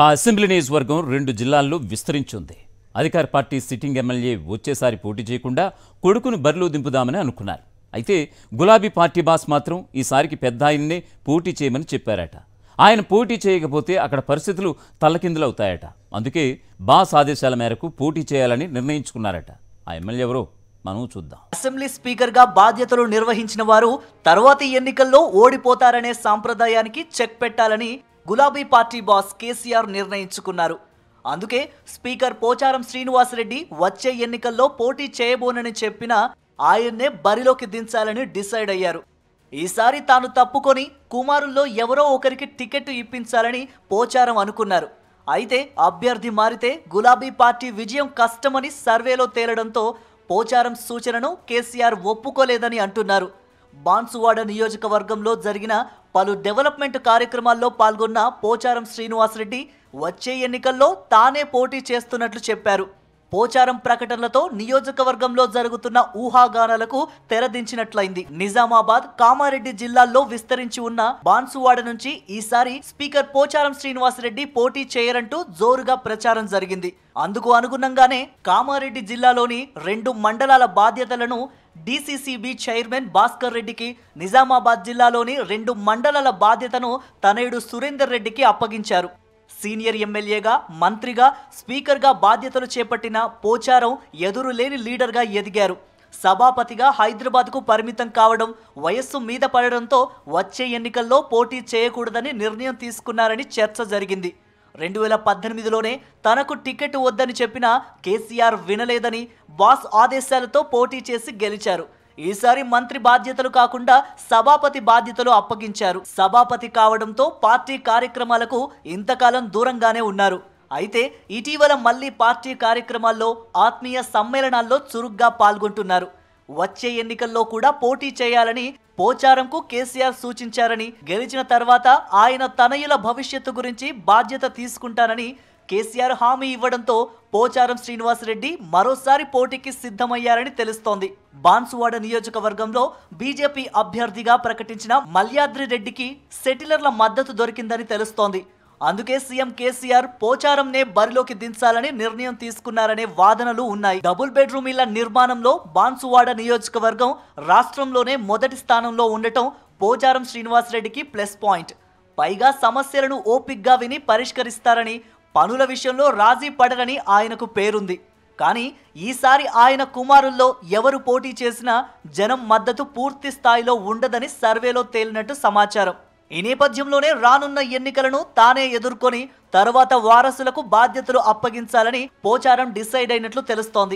ఆ అసెంబ్లీ నియోజకవర్గం రెండు జిల్లాల్లో విస్తరించింది అధికార పార్టీ సిట్టింగ్ ఎమ్మెల్యే వచ్చేసారి పోటీ చేయకుండా కొడుకును బరిలో దింపుదామని అనుకున్నారు అయితే గులాబీ పార్టీ బాస్ మాత్రం ఈసారికి పెద్ద ఆయన్నే పోటీ చేయమని చెప్పారట ఆయన పోటీ చేయకపోతే అక్కడ పరిస్థితులు తల్లకిందులవుతాయట అందుకే బాస్ ఆదేశాల మేరకు పోటీ చేయాలని నిర్ణయించుకున్నారట ఆ ఎమ్మెల్యే ఎవరో మనం చూద్దాం అసెంబ్లీ స్పీకర్ గా బాధ్యతలు నిర్వహించిన వారు తర్వాత ఎన్నికల్లో ఓడిపోతారనే సాంప్రదాయానికి చెక్ పెట్టాలని గులాబీ పార్టీ బాస్ కేసీఆర్ నిర్ణయించుకున్నారు అందుకే స్పీకర్ పోచారం శ్రీనివాసరెడ్డి వచ్చే ఎన్నికల్లో పోటీ చేయబోనని చెప్పినా ఆయన్నే బరిలోకి దించాలని డిసైడ్ అయ్యారు ఈసారి తాను తప్పుకొని కుమారుల్లో ఎవరో ఒకరికి టికెట్ ఇప్పించాలని పోచారం అనుకున్నారు అయితే అభ్యర్థి మారితే గులాబీ పార్టీ విజయం కష్టమని సర్వేలో తేలడంతో పోచారం సూచనను కేసీఆర్ ఒప్పుకోలేదని అంటున్నారు బాన్సువాడ నియోజకవర్గంలో జరిగిన పలు డెవలప్మెంట్ కార్యక్రమాల్లో పాల్గొన్న పోచారం శ్రీనివాసరెడ్డి వచ్చే ఎన్నికల్లో తానే పోటీ చేస్తున్నట్లు చెప్పారు పోచారం ప్రకటనలతో నియోజకవర్గంలో జరుగుతున్న ఊహాగానాలకు తెరదించినట్లయింది నిజామాబాద్ కామారెడ్డి జిల్లాల్లో విస్తరించి ఉన్న బాన్సువాడ నుంచి ఈసారి స్పీకర్ పోచారం శ్రీనివాసరెడ్డి పోటీ చేయరంటూ జోరుగా ప్రచారం జరిగింది అందుకు అనుగుణంగానే కామారెడ్డి జిల్లాలోని రెండు మండలాల బాధ్యతలను డీసీసీబీ చైర్మన్ భాస్కర్ రెడ్డికి నిజామాబాద్ జిల్లాలోని రెండు మండలాల బాధ్యతను తనయుడు సురేందర్ రెడ్డికి అప్పగించారు సీనియర్ ఎమ్మెల్యేగా మంత్రిగా స్పీకర్గా బాధ్యతలు చేపట్టిన పోచారం ఎదురులేని లీడర్గా ఎదిగారు సభాపతిగా హైదరాబాద్కు పరిమితం కావడం వయస్సు మీద పడడంతో వచ్చే ఎన్నికల్లో పోటీ చేయకూడదని నిర్ణయం తీసుకున్నారని చర్చ జరిగింది రెండు వేల పద్దెనిమిదిలోనే తనకు టికెట్ వద్దని చెప్పిన కేసీఆర్ వినలేదని బాస్ ఆదేశాలతో పోటీ చేసి గెలిచారు ఈసారి మంత్రి బాధ్యతలు కాకుండా సభాపతి బాధ్యతలు అప్పగించారు సభాపతి కావడంతో పార్టీ కార్యక్రమాలకు ఇంతకాలం దూరంగానే ఉన్నారు అయితే ఇటీవల మళ్ళీ పార్టీ కార్యక్రమాల్లో ఆత్మీయ సమ్మేళనాల్లో చురుగ్గా పాల్గొంటున్నారు వచ్చే ఎన్నికల్లో కూడా పోటీ చేయాలని పోచారంకు కేసీఆర్ సూచించారని గెలిచిన తర్వాత ఆయన తనయుల భవిష్యత్తు గురించి బాధ్యత తీసుకుంటానని కేసీఆర్ హామీ ఇవ్వడంతో పోచారం శ్రీనివాసరెడ్డి మరోసారి పోటీకి సిద్ధమయ్యారని తెలుస్తోంది బాన్సువాడ నియోజకవర్గంలో బీజేపీ అభ్యర్థిగా ప్రకటించిన మల్యాద్రి రెడ్డికి సెటిలర్ల మద్దతు దొరికిందని తెలుస్తోంది అందుకే సీఎం కేసీఆర్ పోచారంనే బరిలోకి దించాలని నిర్ణయం తీసుకున్నారనే వాదనలు ఉన్నాయి డబుల్ బెడ్రూమ్ ఇళ్ల నిర్మాణంలో బాన్సువాడ నియోజకవర్గం రాష్ట్రంలోనే మొదటి స్థానంలో ఉండటం పోచారం శ్రీనివాసరెడ్డికి ప్లస్ పాయింట్ పైగా సమస్యలను ఓపిక్గా విని పరిష్కరిస్తారని పనుల విషయంలో రాజీ పడరని ఆయనకు పేరుంది కానీ ఈసారి ఆయన కుమారుల్లో ఎవరు పోటీ చేసినా జనం మద్దతు పూర్తి స్థాయిలో ఉండదని సర్వేలో తేలినట్టు సమాచారం ఈ నేపథ్యంలోనే రానున్న ఎన్నికలను తానే ఎదుర్కొని తర్వాత వారసులకు బాధ్యతలు అప్పగించాలని పోచారం డిసైడ్ అయినట్లు తెలుస్తోంది